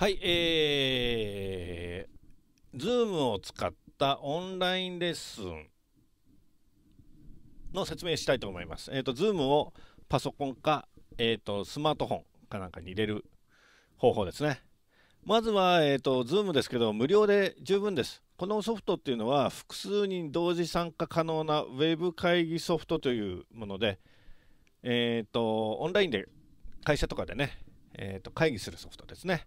はい、えー、Zoom を使ったオンラインレッスンの説明したいと思います。えっ、ー、と、Zoom をパソコンか、えっ、ー、と、スマートフォンかなんかに入れる方法ですね。まずは、えっ、ー、と、Zoom ですけど、無料で十分です。このソフトっていうのは、複数人同時参加可能な Web 会議ソフトというもので、えっ、と、オンラインで会社とかでね、えっ、と、会議するソフトですね。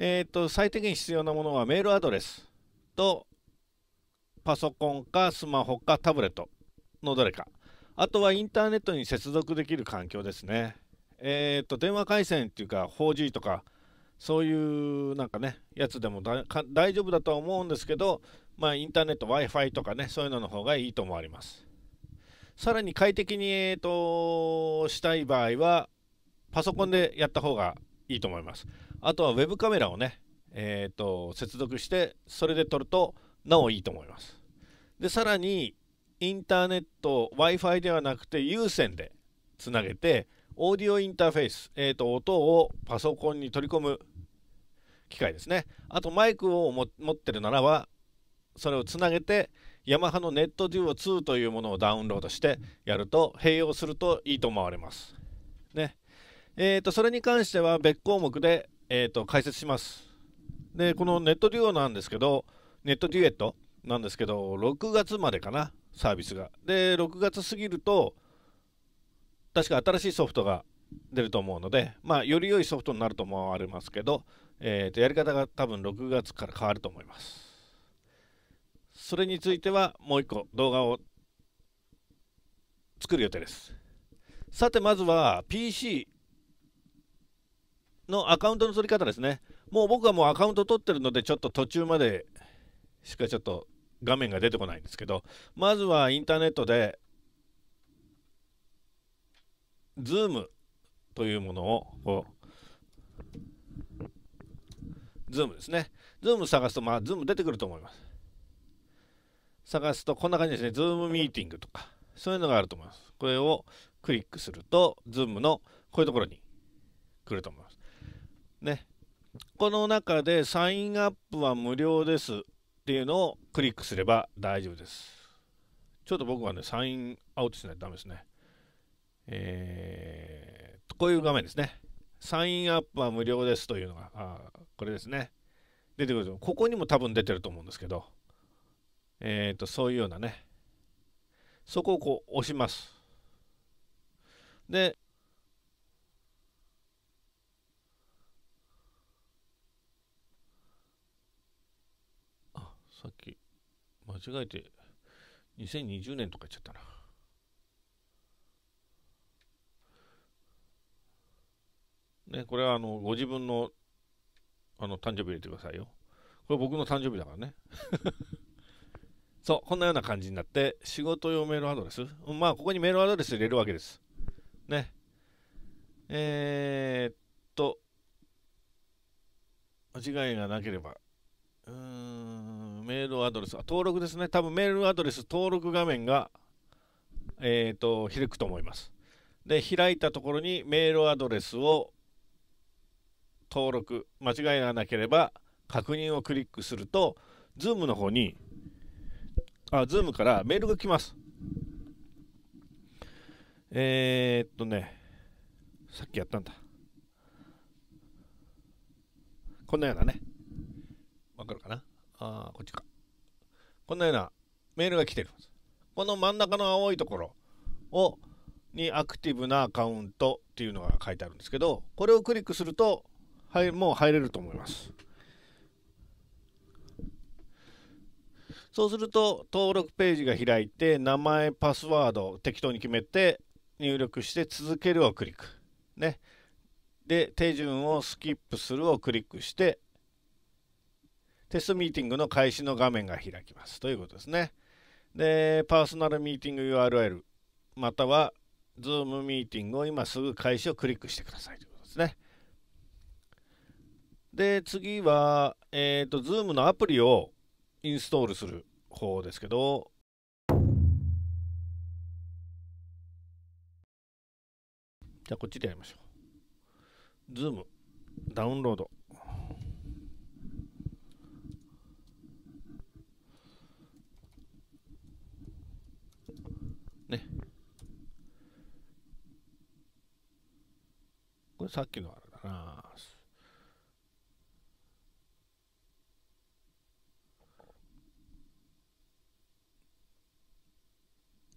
えっ、ー、と、最低限必要なものはメールアドレスと、パソコンかスマホかタブレットのどれか。あとはインターネットに接続できる環境ですね。えっ、ー、と、電話回線っていうか、4G とか、そういうなんかね、やつでも大丈夫だとは思うんですけど、まあ、インターネット、Wi-Fi とかね、そういうのの方がいいと思われます。さらに快適に、えーと、としたい場合は、パソコンでやった方がいいと思います。あとはウェブカメラをね、えーと、接続してそれで撮るとなおいいと思いますでさらにインターネット w i f i ではなくて有線でつなげてオーディオインターフェース、えーと、音をパソコンに取り込む機械ですねあとマイクを持ってるならばそれをつなげてヤマハのネットデュオ2というものをダウンロードしてやると併用するといいと思われますねえーとそれに関しては別項目でえーと、解説します。で、このネットデュオなんですけど、ネットデュエットなんですけど、6月までかな、サービスが。で、6月過ぎると、確か新しいソフトが出ると思うので、まあ、より良いソフトになると思われますけど、えー、とやり方が多分6月から変わると思います。それについてはもう1個動画を作る予定です。さてまずは PC のアカウントの取り方ですね。もう僕はもうアカウント取ってるので、ちょっと途中までしかちょっと画面が出てこないんですけど、まずはインターネットで、Zoom というものをこう、Zoom ですね。Zoom 探すと、まあ、Zoom 出てくると思います。探すと、こんな感じですね。Zoom ミーティングとか、そういうのがあると思います。これをクリックすると、Zoom のこういうところに来ると思います。ね、この中でサインアップは無料ですっていうのをクリックすれば大丈夫です。ちょっと僕はね、サインアウトしないとダメですね。えー、こういう画面ですね。サインアップは無料ですというのが、あこれですね。出てくるここにも多分出てると思うんですけど、えっ、ー、と、そういうようなね、そこをこう押します。で、さっき、間違えて、2020年とか言っちゃったな。ね、これはあのご自分のあの誕生日入れてくださいよ。これ僕の誕生日だからね。そう、こんなような感じになって、仕事用メールアドレス。まあ、ここにメールアドレス入れるわけです。ね。えー、っと、間違いがなければ。うーん。メールアドレス、登録ですね。多分メールアドレス登録画面が、えっ、ー、と、開くと思います。で、開いたところにメールアドレスを登録、間違いがなければ確認をクリックすると、ズームの方に、あ、ズームからメールが来ます。えー、っとね、さっきやったんだ。こんなようなね。わかるかなあこっちか。こんなようなメールが来てる。この真ん中の青いところを、にアクティブなアカウントっていうのが書いてあるんですけど、これをクリックすると、はい、もう入れると思います。そうすると、登録ページが開いて、名前、パスワードを適当に決めて、入力して続けるをクリック。ね。で、手順をスキップするをクリックして、テストミーティングの開始の画面が開きますということですね。で、パーソナルミーティング URL または Zoom ミーティングを今すぐ開始をクリックしてくださいということですね。で、次は、えっ、ー、と、Zoom のアプリをインストールする方ですけど、じゃあこっちでやりましょう。Zoom ダウンロード。さっきのあれだな。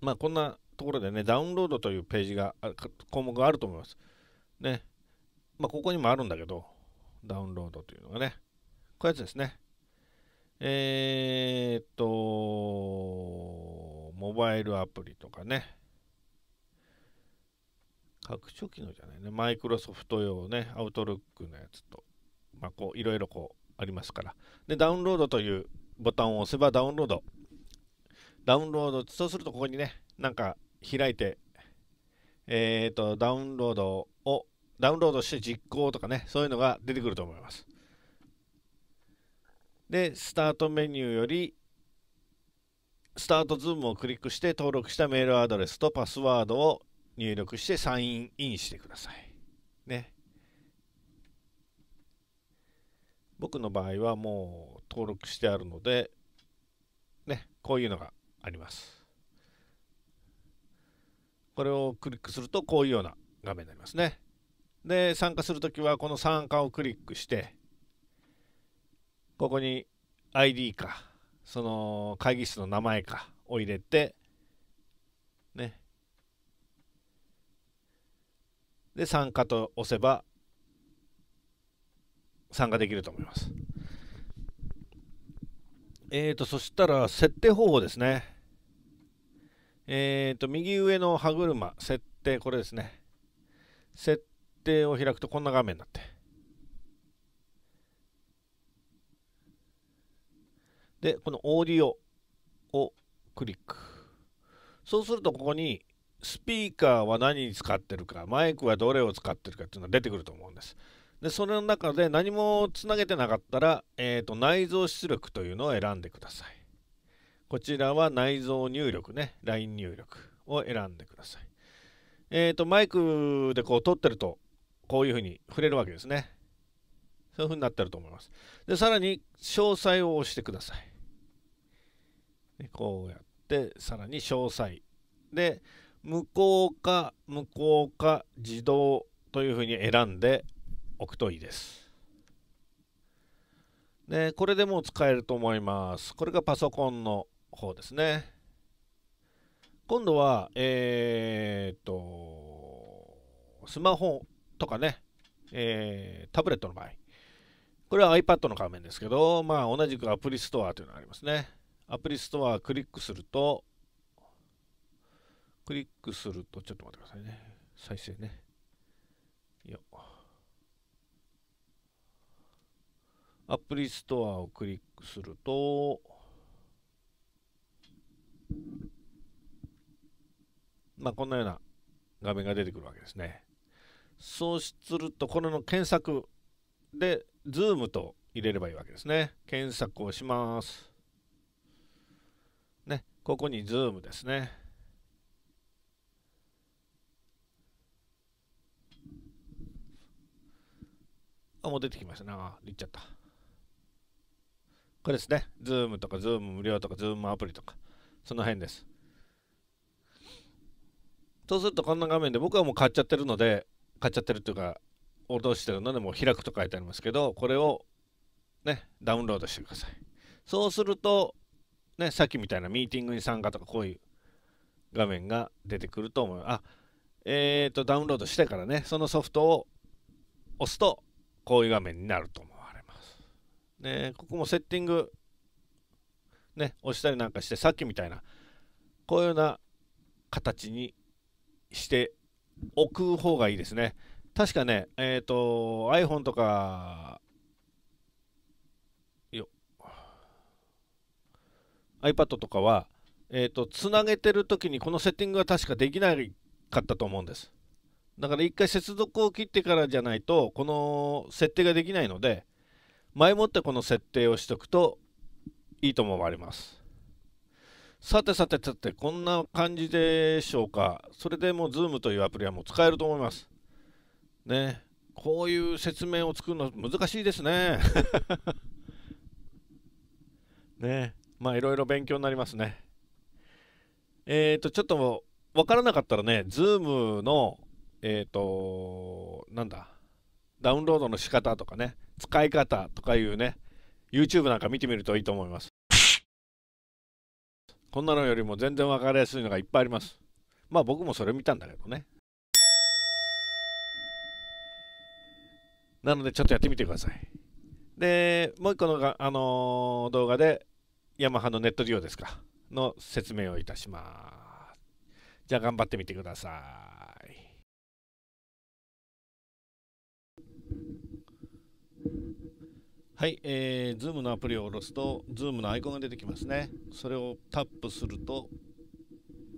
まあこんなところでね、ダウンロードというページが、項目があると思います。ね。まあここにもあるんだけど、ダウンロードというのがね。こういうやつですね。えー、っと、モバイルアプリとかね。拡張機能じゃないね、マイクロソフト用ね、アウトルックのやつと、まあ、こう、いろいろこう、ありますから。で、ダウンロードというボタンを押せばダウンロード。ダウンロード、そうするとここにね、なんか開いて、えっ、ー、と、ダウンロードを、ダウンロードして実行とかね、そういうのが出てくると思います。で、スタートメニューより、スタートズームをクリックして登録したメールアドレスとパスワードを入力してサインインしてください。ね。僕の場合はもう登録してあるので、ね、こういうのがあります。これをクリックするとこういうような画面になりますね。で、参加するときはこの参加をクリックして、ここに ID か、その会議室の名前かを入れて、で参加と押せば参加できると思います。えーと、そしたら設定方法ですね。えーと、右上の歯車、設定、これですね。設定を開くとこんな画面になって。で、このオーディオをクリック。そうするとここにスピーカーは何に使ってるかマイクはどれを使ってるかっていうのが出てくると思うんです。でそれの中で何もつなげてなかったら、えーと、と内蔵出力というのを選んでください。こちらは内蔵入力ね、LINE 入力を選んでください。えっ、ー、と、マイクでこう撮ってると、こういうふうに触れるわけですね。そういうふうになってると思います。で、さらに詳細を押してください。でこうやって、さらに詳細。で、無効化、無効化、自動というふうに選んでおくといいです。で、これでもう使えると思います。これがパソコンの方ですね。今度は、えー、っと、スマホとかね、えー、タブレットの場合。これは iPad の画面ですけど、まあ同じくアプリストアというのがありますね。アプリストアをクリックすると、クリックすると、ちょっと待ってくださいね。再生ね。よアプリストアをクリックすると、まあ、このような画面が出てくるわけですね。そうすると、これの検索で、Zoom と入れればいいわけですね。検索をします。ね、ここに Zoom ですね。あ、もう出てきましたな。行っちゃった。これですね。ズームとか、ズーム無料とか、ズームアプリとか、その辺です。そうするとこんな画面で、僕はもう買っちゃってるので、買っちゃってるというか、としてるので、もう開くと書いてありますけど、これをね、ダウンロードしてください。そうすると、ね、さっきみたいなミーティングに参加とか、こういう画面が出てくると思う。あ、えっ、ー、と、ダウンロードしてからね、そのソフトを押すと、こういう画面になると思われます。ね、ここもセッティング、ね、押したりなんかして、さっきみたいな、こういうような形にしておく方がいいですね。確かね、えっ、ー、と、iPhone とか、よ iPad とかは、えっ、ー、と、つなげてるときにこのセッティングは確かできないかったと思うんです。だから一回接続を切ってからじゃないと、この設定ができないので、前もってこの設定をしとくといいと思われます。さてさてさて、こんな感じでしょうか。それでもう Zoom というアプリはもう使えると思います。ね。こういう説明を作るの難しいですね。ね。まあいろいろ勉強になりますね。えっ、ー、と、ちょっとわからなかったらね、Zoom のえっ、ー、と、なんだ、ダウンロードの仕方とかね、使い方とかいうね、YouTube なんか見てみるといいと思います。こんなのよりも全然分かりやすいのがいっぱいあります。まあ僕もそれ見たんだけどね。なのでちょっとやってみてください。で、もう一個のが、あのー、動画で、ヤマハのネット利用ですか、の説明をいたします。じゃあ頑張ってみてください。はい、えー、Zoom のアプリを下ろすと Zoom のアイコンが出てきますねそれをタップすると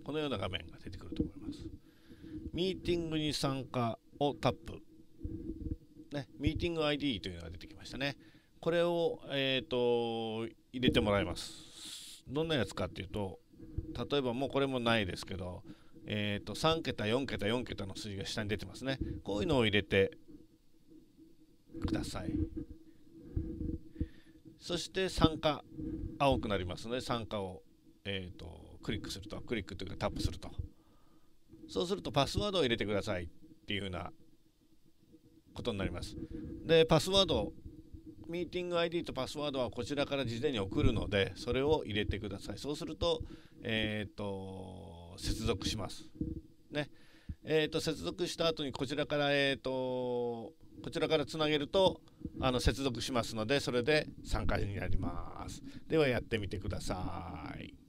このような画面が出てくると思いますミーティングに参加をタップね、ミーティング ID というのが出てきましたねこれを、えーと、入れてもらいますどんなやつかっていうと例えばもうこれもないですけど、えーと3桁4桁4桁の数字が下に出てますねこういうのを入れてくださいそして参加青くなりますので参加を、えーと、クリックするとクリックというかタップするとそうするとパスワードを入れてくださいっていうふうなことになりますでパスワードミーティング ID とパスワードはこちらから事前に送るのでそれを入れてくださいそうすると,、えーと、接続しますねえーと、接続した後にこちらから、えーとこちらからつなげるとあの接続しますのでそれで3回になりますではやってみてください